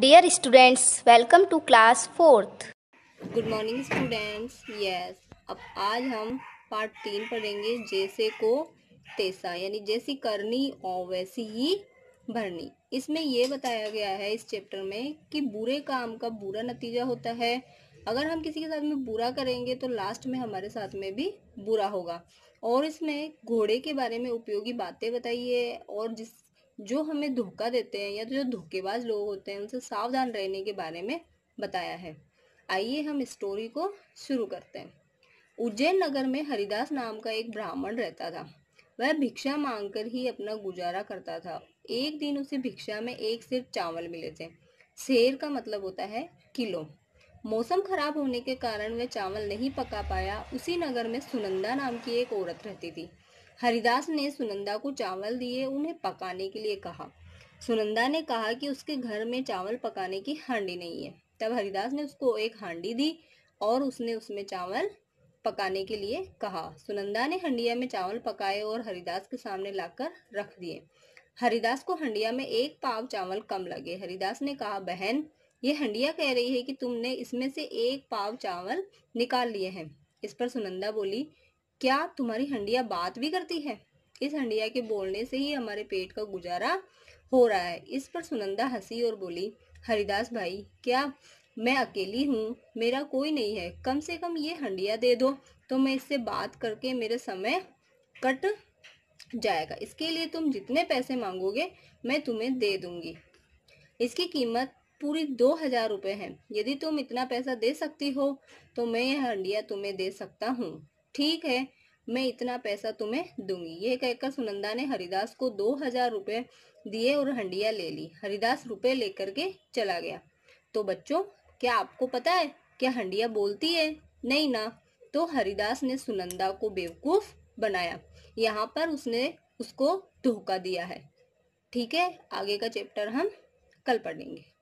dear students welcome to class fourth good morning students yes अब आज हम part तीन पढ़ेंगे जैसे को तैसा यानी जैसी करनी और वैसी ही भरनी इसमें यह बताया गया है इस चैप्टर में कि बुरे काम का बुरा नतीजा होता है अगर हम किसी के साथ में बुरा करेंगे तो लास्ट में हमारे साथ में भी बुरा होगा और इसमें घोड़े के बारे में उपयोगी बातें बताइए और जिस जो हमें धोखा देते हैं या तो जो धोखेबाज लोग होते हैं उनसे सावधान रहने के बारे में बताया है आइए हम स्टोरी को शुरू करते हैं उज्जैन नगर में हरिदास नाम का एक ब्राह्मण रहता था वह भिक्षा मांगकर ही अपना गुजारा करता था एक दिन उसे भिक्षा में एक सिर चावल मिले थे शेर का मतलब होता है किलो मौसम खराब होने के कारण वह चावल नहीं पका पाया उसी नगर में सुनंदा नाम की एक औरत रहती थी हरिदास ने सुनंदा को चावल दिए उन्हें पकाने के लिए कहा सुनंदा ने कहा कि उसके घर में चावल पकाने की हांडी नहीं है तब हरिदास ने उसको एक हांडी दी और उसने उसमें चावल पकाने के लिए कहा सुनंदा ने हंडिया में चावल पकाए और हरिदास के सामने लाकर रख दिए हरिदास को हंडिया में एक पाव चावल कम लगे हरिदास ने कहा बहन ये हंडिया कह रही है कि तुमने इसमें से एक पाव चावल निकाल लिए हैं इस पर सुनंदा बोली क्या तुम्हारी हंडिया बात भी करती है इस हंडिया के बोलने से ही हमारे पेट का गुजारा हो रहा है इस पर सुनंदा हंसी और बोली हरिदास भाई क्या मैं अकेली हूँ मेरा कोई नहीं है कम से कम ये हंडिया दे दो तो मैं इससे बात करके मेरा समय कट जाएगा इसके लिए तुम जितने पैसे मांगोगे मैं तुम्हें दे दूंगी इसकी कीमत पूरी दो हजार रुपये है यदि तुम इतना पैसा दे सकती हो तो मैं यह हंडिया तुम्हें दे सकता हूँ ठीक है मैं इतना पैसा तुम्हें दूंगी यह कहकर सुनंदा ने हरिदास को दो हजार रुपये दिए और हंडिया ले ली हरिदास रुपए लेकर के चला गया तो बच्चों क्या आपको पता है क्या हंडिया बोलती है नहीं ना तो हरिदास ने सुनंदा को बेवकूफ बनाया यहाँ पर उसने उसको धोखा दिया है ठीक है आगे का चैप्टर हम कल पढ़ेंगे